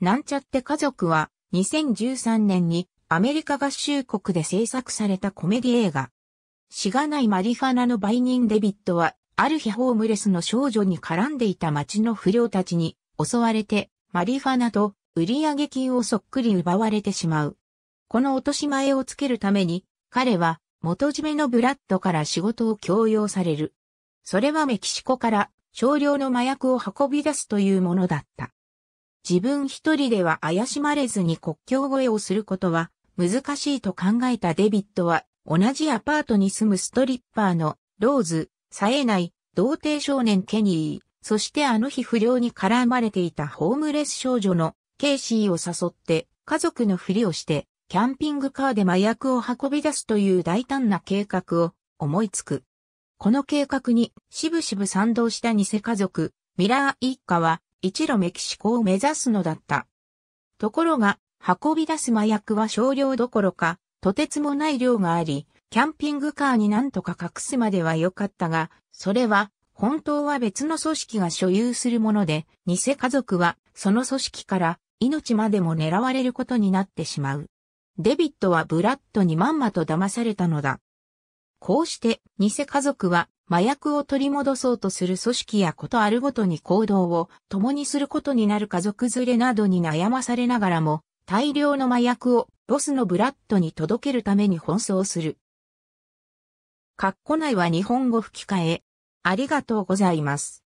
なんちゃって家族は2013年にアメリカ合衆国で制作されたコメディ映画。しがないマリファナの売人デビットは、ある日ホームレスの少女に絡んでいた町の不良たちに襲われて、マリファナと売上金をそっくり奪われてしまう。この落とし前をつけるために、彼は元締めのブラッドから仕事を強要される。それはメキシコから少量の麻薬を運び出すというものだった。自分一人では怪しまれずに国境越えをすることは難しいと考えたデビッドは同じアパートに住むストリッパーのローズ、冴えない童貞少年ケニー、そしてあの日不良に絡まれていたホームレス少女のケイシーを誘って家族のふりをしてキャンピングカーで麻薬を運び出すという大胆な計画を思いつく。この計画にしぶしぶ賛同した偽家族、ミラー一家は一路メキシコを目指すのだった。ところが、運び出す麻薬は少量どころか、とてつもない量があり、キャンピングカーになんとか隠すまでは良かったが、それは、本当は別の組織が所有するもので、偽家族は、その組織から命までも狙われることになってしまう。デビットはブラッドにまんまと騙されたのだ。こうして、偽家族は麻薬を取り戻そうとする組織やことあるごとに行動を共にすることになる家族連れなどに悩まされながらも、大量の麻薬をボスのブラッドに届けるために奔走する。括弧内は日本語吹き替え。ありがとうございます。